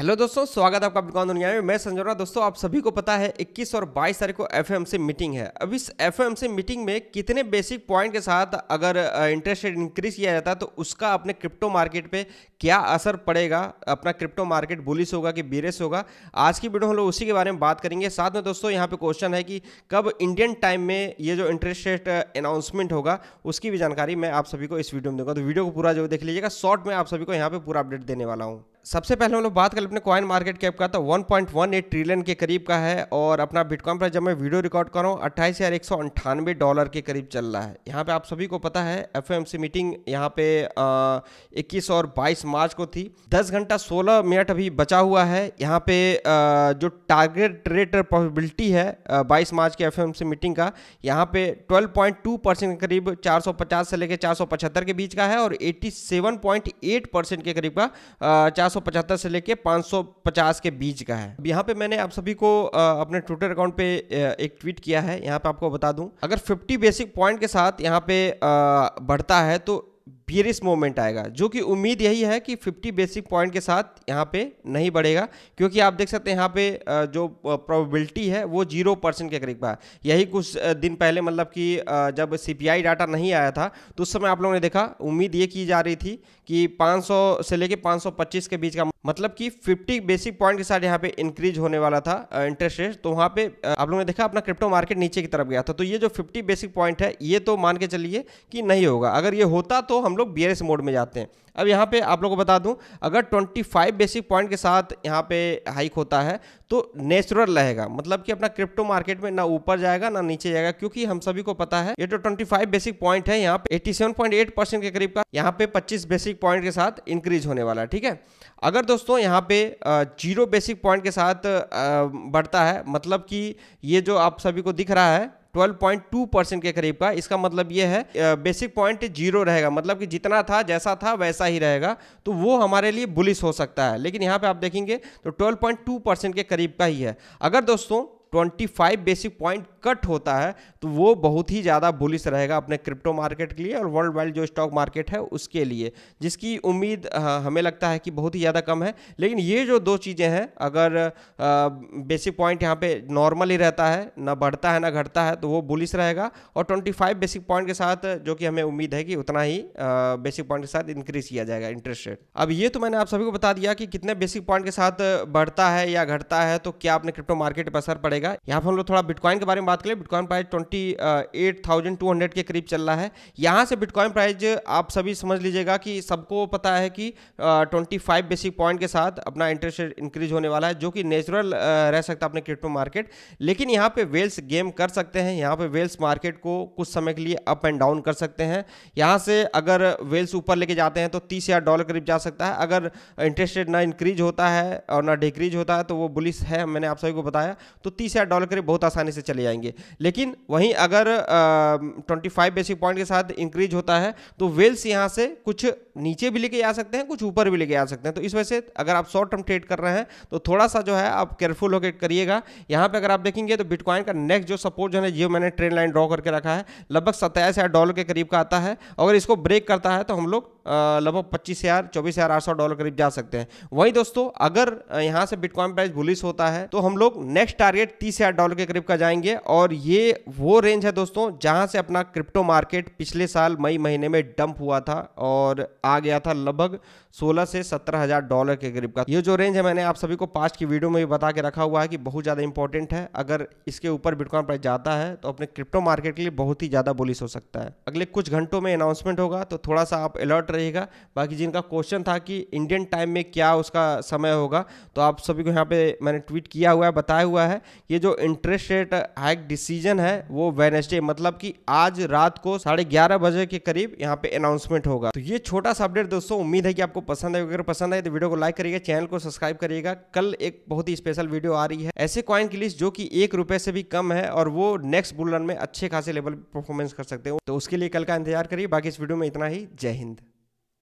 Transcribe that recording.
hello दोस्तों स्वागत है आपका दुकान दुनिया में मैं संजय रहा दोस्तों आप सभी को पता है 21 और 22 तारीख को सी मीटिंग है अब इस सी मीटिंग में कितने बेसिक पॉइंट के साथ अगर इंटरेस्ट रेट इंक्रीज किया जाता है तो उसका अपने क्रिप्टो मार्केट पे क्या असर पड़ेगा अपना क्रिप्टो मार्केट बुलिस होगा कि बीरेस होगा आज की वीडियो हम लोग उसी के बारे में बात करेंगे साथ में दोस्तों यहाँ पर क्वेश्चन है कि कब इंडियन टाइम में ये जो इंटरेस्ट रेट अनाउंसमेंट होगा उसकी भी जानकारी मैं आप सभी को इस वीडियो में दूंगा तो वीडियो को पूरा जो देख लीजिएगा शॉर्ट में आप सभी को यहाँ पर पूरा अपडेट देने वाला हूँ सबसे पहले हम लोग बात करें अपने कॉइन मार्केट कैप का तो 1.18 ट्रिलियन के करीब का है और अपना बिटकॉइन प्राइस जब मैं वीडियो रिकॉर्ड कर रहा हूँ अट्ठाईस हज़ार एक सौ अंठानवे डॉलर के करीब चल रहा है यहाँ पे आप सभी को पता है एफएमसी मीटिंग यहाँ पे इक्कीस और 22 मार्च को थी 10 घंटा 16 मिनट अभी बचा हुआ है यहाँ पे आ, जो टारगेट रेट पॉसिबिलिटी है बाईस मार्च के एफ मीटिंग का यहाँ पे ट्वेल्व के करीब चार से लेकर चार के बीच का है और एट्टी के करीब का चार पचहत्तर से लेके 550 के बीच का है यहाँ पे मैंने आप सभी को अपने ट्विटर अकाउंट पे एक ट्वीट किया है यहाँ पे आपको बता दूं अगर 50 बेसिक पॉइंट के साथ यहाँ पे बढ़ता है तो बियरिस मोमेंट आएगा जो कि उम्मीद यही है कि 50 बेसिक पॉइंट के साथ यहाँ पे नहीं बढ़ेगा क्योंकि आप देख सकते हैं यहाँ पे जो प्रोबेबिलिटी है वो जीरो परसेंट के करीब है यही कुछ दिन पहले मतलब कि जब सीपीआई डाटा नहीं आया था तो उस समय आप लोगों ने देखा उम्मीद ये की जा रही थी कि 500 से लेके 525 के बीच का मतलब कि 50 बेसिक पॉइंट के साथ यहाँ पे इंक्रीज होने वाला था इंटरेस्ट uh, रेट तो वहाँ पे uh, आप लोगों ने देखा अपना क्रिप्टो मार्केट नीचे की तरफ गया था तो ये जो 50 बेसिक पॉइंट है ये तो मान के चलिए कि नहीं होगा अगर ये होता तो हम लोग एस मोड में जाते हैं अब यहाँ पे आप लोगों को बता दूं अगर 25 बेसिक पॉइंट के साथ यहाँ पे हाइक होता है तो नेचुरल रहेगा मतलब कि अपना क्रिप्टो मार्केट में ना ऊपर जाएगा ना नीचे जाएगा क्योंकि हम सभी को पता है ये तो 25 बेसिक पॉइंट है यहाँ पे 87.8 परसेंट के करीब का यहाँ पे 25 बेसिक पॉइंट के साथ इंक्रीज होने वाला है ठीक है अगर दोस्तों यहाँ पे जीरो बेसिक पॉइंट के साथ बढ़ता है मतलब कि ये जो आप सभी को दिख रहा है 12.2 परसेंट के करीब का इसका मतलब ये है बेसिक पॉइंट जीरो रहेगा मतलब कि जितना था जैसा था वैसा ही रहेगा तो वो हमारे लिए बुलिस हो सकता है लेकिन यहाँ पे आप देखेंगे तो 12.2 परसेंट के करीब का ही है अगर दोस्तों 25 बेसिक पॉइंट कट होता है तो वो बहुत ही ज़्यादा बुलिस रहेगा अपने क्रिप्टो मार्केट के लिए और वर्ल्ड वाइड जो स्टॉक मार्केट है उसके लिए जिसकी उम्मीद हमें लगता है कि बहुत ही ज़्यादा कम है लेकिन ये जो दो चीज़ें हैं अगर बेसिक पॉइंट यहाँ पे नॉर्मल ही रहता है ना बढ़ता है ना घटता है तो वो बुलिस रहेगा और ट्वेंटी बेसिक पॉइंट के साथ जो कि हमें उम्मीद है कि उतना ही बेसिक पॉइंट के साथ इंक्रीज किया जाएगा इंटरेस्ट रेट अब ये तो मैंने आप सभी को बता दिया कि कितने बेसिक पॉइंट के साथ बढ़ता है या घटता है तो क्या अपने क्रिप्टो मार्केट पर असर पड़ेगा पड़ेगा यहाँ पर हम लोग थोड़ा बिटकॉइन के बारे में बात करें बिटकॉइन प्राइस ट्वेंटी के करीब चल रहा है यहाँ से बिटकॉइन प्राइज आप सभी समझ लीजिएगा कि सबको पता है कि ट्वेंटी बेसिक पॉइंट के साथ अपना इंटरेस्ट रेट इंक्रीज होने वाला है जो कि नेचुरल uh, रह सकता है अपने क्रिप्टो मार्केट लेकिन यहाँ पर वेल्स गेम कर सकते हैं यहाँ पर वेल्स मार्केट को कुछ समय के लिए अप एंड डाउन कर सकते हैं यहाँ से अगर वेल्स ऊपर लेके जाते हैं तो तीस हज़ार डॉलर करीब जा सकता है अगर इंटरेस्ट रेट ना इंक्रीज होता है और ना डिक्रीज होता है तो वो बुलिस है मैंने आप सभी को बताया तो तीस हज़ार डॉलर करीब बहुत आसानी से चले जाएंगे लेकिन वहीं अगर ट्वेंटी फाइव बेसिक पॉइंट के साथ इंक्रीज होता है तो वेल्स यहाँ से कुछ नीचे भी लेके आ सकते हैं कुछ ऊपर भी लेके आ सकते हैं तो इस वजह से अगर आप शॉर्ट टर्म ट्रेड कर रहे हैं तो थोड़ा सा जो है आप केयरफुल होकर करिएगा यहाँ पर अगर आप देखेंगे तो बिटकॉइन का नेक्स्ट जो सपोर्ट जो है जियो मैंने ट्रेन लाइन ड्रॉ करके रखा है लगभग सत्ताईस डॉलर के करीब का आता है अगर इसको ब्रेक करता है तो हम लोग लगभग पच्चीस हजार चौबीस हजार आठ सौ डॉलर करीब जा सकते हैं वहीं दोस्तों अगर यहां से बिटकॉइन प्राइस बुलिस होता है तो हम लोग नेक्स्ट टारगेट तीस हजार डॉलर के करीब का जाएंगे और ये वो रेंज है दोस्तों जहां से अपना क्रिप्टो मार्केट पिछले साल मई महीने में डंप हुआ था और आ गया था लगभग सोलह से सत्रह हजार डॉलर के करीब का ये जो रेंज है मैंने आप सभी को पास्ट की वीडियो में भी बता के रखा हुआ है कि बहुत ज़्यादा इंपॉर्टेंट है अगर इसके ऊपर बिटकॉइन प्राइस जाता है तो अपने क्रिप्टो मार्केट के लिए बहुत ही ज़्यादा बुलिस हो सकता है अगले कुछ घंटों में अनाउंसमेंट होगा तो थोड़ा सा आप अलर्ट शॉर्ट रहेगा बाकी जिनका क्वेश्चन था कि इंडियन टाइम में क्या उसका समय होगा तो आप सभी को यहाँ पे मैंने ट्वीट किया हुआ है बताया हुआ है ये जो इंटरेस्ट रेट हाइक डिसीजन है वो वेनेसडे मतलब कि आज रात को साढ़े ग्यारह बजे के करीब यहाँ पे अनाउंसमेंट होगा तो ये छोटा सा अपडेट दोस्तों उम्मीद है कि आपको पसंद है अगर पसंद आए तो वीडियो को लाइक करिएगा चैनल को सब्सक्राइब करिएगा कल एक बहुत ही स्पेशल वीडियो आ रही है ऐसे कॉइन की लिस्ट जो कि एक रुपए से भी कम है और वो नेक्स्ट बुल में अच्छे खासे लेवल परफॉर्मेंस कर सकते हो तो उसके लिए कल का इंतजार करिए बाकी इस वीडियो में इतना ही जय हिंद